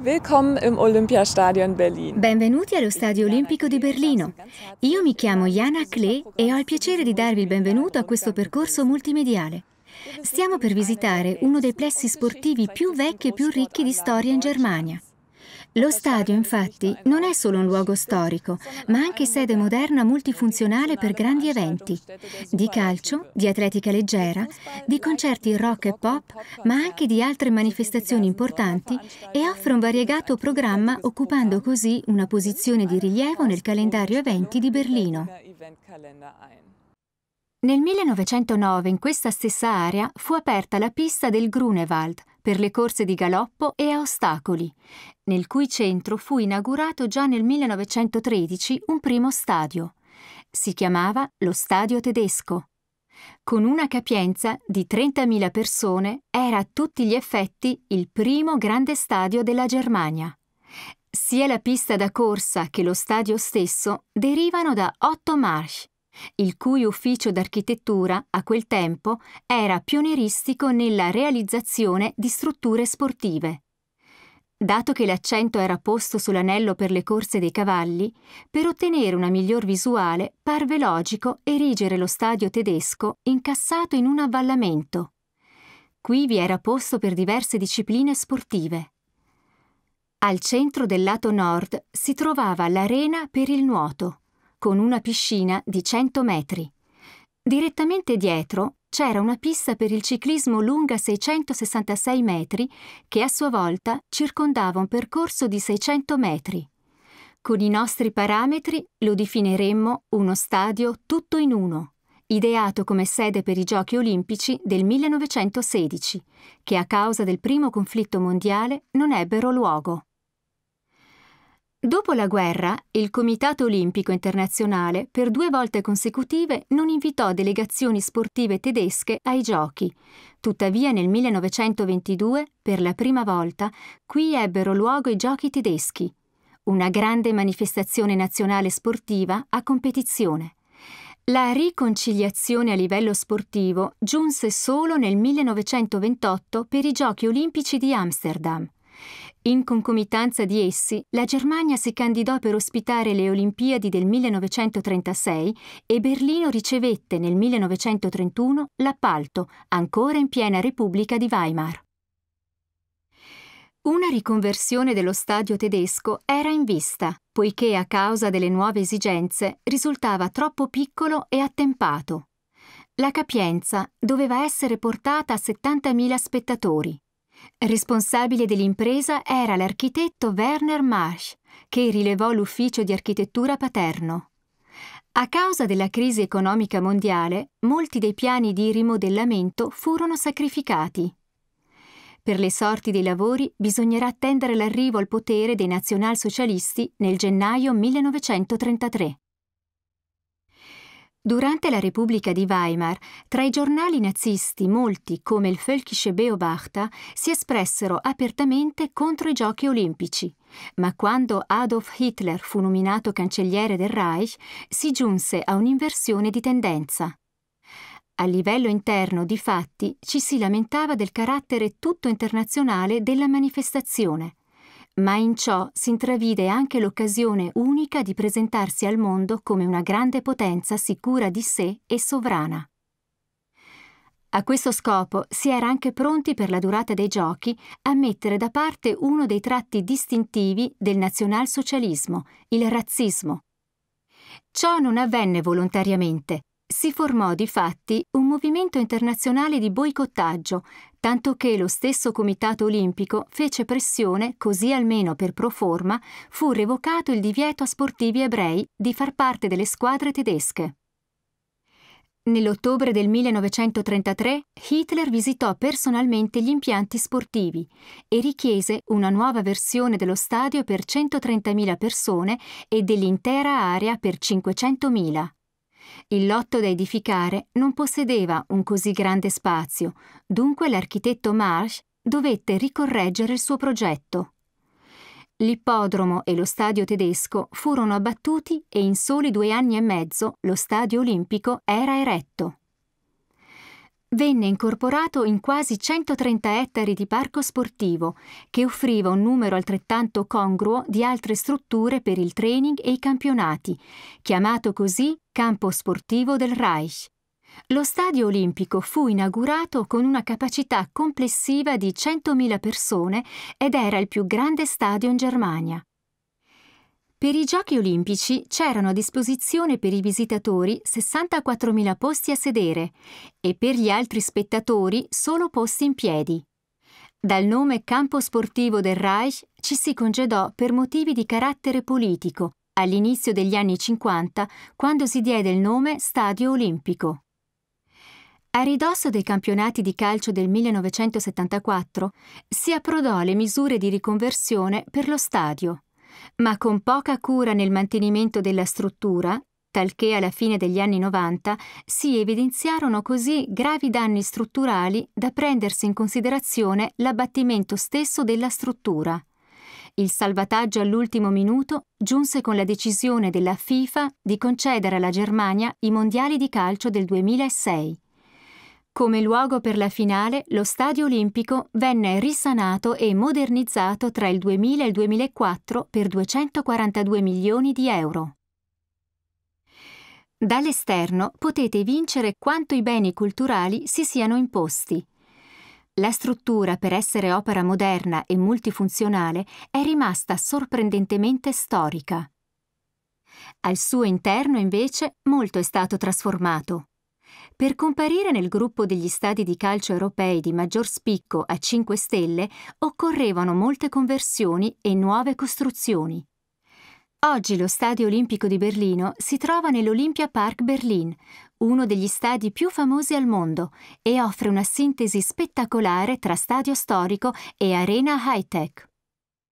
Willkommen im Olympiastadion Berlin. Benvenuti allo Stadio Olimpico di Berlino. Io mi chiamo Jana Klee e ho il piacere di darvi il benvenuto a questo percorso multimediale. Stiamo per visitare uno dei plessi sportivi più vecchi e più ricchi di storia in Germania. Lo stadio infatti non è solo un luogo storico, ma anche sede moderna multifunzionale per grandi eventi, di calcio, di atletica leggera, di concerti rock e pop, ma anche di altre manifestazioni importanti e offre un variegato programma occupando così una posizione di rilievo nel calendario eventi di Berlino. Nel 1909 in questa stessa area fu aperta la pista del Grunewald, per le corse di galoppo e a ostacoli, nel cui centro fu inaugurato già nel 1913 un primo stadio. Si chiamava lo Stadio tedesco. Con una capienza di 30.000 persone era a tutti gli effetti il primo grande stadio della Germania. Sia la pista da corsa che lo stadio stesso derivano da Otto March, il cui ufficio d'architettura a quel tempo era pionieristico nella realizzazione di strutture sportive. Dato che l'accento era posto sull'anello per le corse dei cavalli, per ottenere una miglior visuale parve logico erigere lo stadio tedesco incassato in un avvallamento. Qui vi era posto per diverse discipline sportive. Al centro del lato nord si trovava l'arena per il nuoto con una piscina di 100 metri. Direttamente dietro c'era una pista per il ciclismo lunga 666 metri che a sua volta circondava un percorso di 600 metri. Con i nostri parametri lo definiremmo uno stadio tutto in uno, ideato come sede per i Giochi olimpici del 1916, che a causa del primo conflitto mondiale non ebbero luogo. Dopo la guerra, il Comitato Olimpico Internazionale per due volte consecutive non invitò delegazioni sportive tedesche ai giochi. Tuttavia nel 1922, per la prima volta, qui ebbero luogo i giochi tedeschi, una grande manifestazione nazionale sportiva a competizione. La riconciliazione a livello sportivo giunse solo nel 1928 per i Giochi Olimpici di Amsterdam. In concomitanza di essi, la Germania si candidò per ospitare le Olimpiadi del 1936 e Berlino ricevette nel 1931 l'appalto, ancora in piena Repubblica di Weimar. Una riconversione dello stadio tedesco era in vista, poiché a causa delle nuove esigenze risultava troppo piccolo e attempato. La capienza doveva essere portata a 70.000 spettatori. Responsabile dell'impresa era l'architetto Werner Marsch, che rilevò l'ufficio di architettura paterno. A causa della crisi economica mondiale, molti dei piani di rimodellamento furono sacrificati. Per le sorti dei lavori bisognerà attendere l'arrivo al potere dei nazionalsocialisti nel gennaio 1933. Durante la Repubblica di Weimar, tra i giornali nazisti molti, come il Völkische Beobachter, si espressero apertamente contro i giochi olimpici. Ma quando Adolf Hitler fu nominato cancelliere del Reich, si giunse a un'inversione di tendenza. A livello interno, difatti, ci si lamentava del carattere tutto internazionale della manifestazione ma in ciò si intravide anche l'occasione unica di presentarsi al mondo come una grande potenza sicura di sé e sovrana. A questo scopo si era anche pronti per la durata dei giochi a mettere da parte uno dei tratti distintivi del nazionalsocialismo, il razzismo. Ciò non avvenne volontariamente, si formò difatti un movimento internazionale di boicottaggio, tanto che lo stesso Comitato Olimpico fece pressione, così almeno per pro forma, fu revocato il divieto a sportivi ebrei di far parte delle squadre tedesche. Nell'ottobre del 1933 Hitler visitò personalmente gli impianti sportivi e richiese una nuova versione dello stadio per 130.000 persone e dell'intera area per 500.000. Il lotto da edificare non possedeva un così grande spazio, dunque l'architetto Marsh dovette ricorreggere il suo progetto. L'ippodromo e lo stadio tedesco furono abbattuti e in soli due anni e mezzo lo stadio olimpico era eretto. Venne incorporato in quasi 130 ettari di parco sportivo, che offriva un numero altrettanto congruo di altre strutture per il training e i campionati, chiamato così campo sportivo del Reich. Lo stadio olimpico fu inaugurato con una capacità complessiva di 100.000 persone ed era il più grande stadio in Germania. Per i giochi olimpici c'erano a disposizione per i visitatori 64.000 posti a sedere e per gli altri spettatori solo posti in piedi. Dal nome campo sportivo del Reich ci si congedò per motivi di carattere politico, all'inizio degli anni 50, quando si diede il nome Stadio Olimpico. A ridosso dei campionati di calcio del 1974 si approdò alle misure di riconversione per lo stadio, ma con poca cura nel mantenimento della struttura, talché alla fine degli anni 90 si evidenziarono così gravi danni strutturali da prendersi in considerazione l'abbattimento stesso della struttura il salvataggio all'ultimo minuto giunse con la decisione della FIFA di concedere alla Germania i mondiali di calcio del 2006. Come luogo per la finale, lo stadio olimpico venne risanato e modernizzato tra il 2000 e il 2004 per 242 milioni di euro. Dall'esterno potete vincere quanto i beni culturali si siano imposti – la struttura, per essere opera moderna e multifunzionale, è rimasta sorprendentemente storica. Al suo interno, invece, molto è stato trasformato. Per comparire nel gruppo degli stadi di calcio europei di maggior spicco a 5 stelle occorrevano molte conversioni e nuove costruzioni. Oggi lo Stadio Olimpico di Berlino si trova nell'Olympia Park Berlin, uno degli stadi più famosi al mondo, e offre una sintesi spettacolare tra stadio storico e arena high-tech.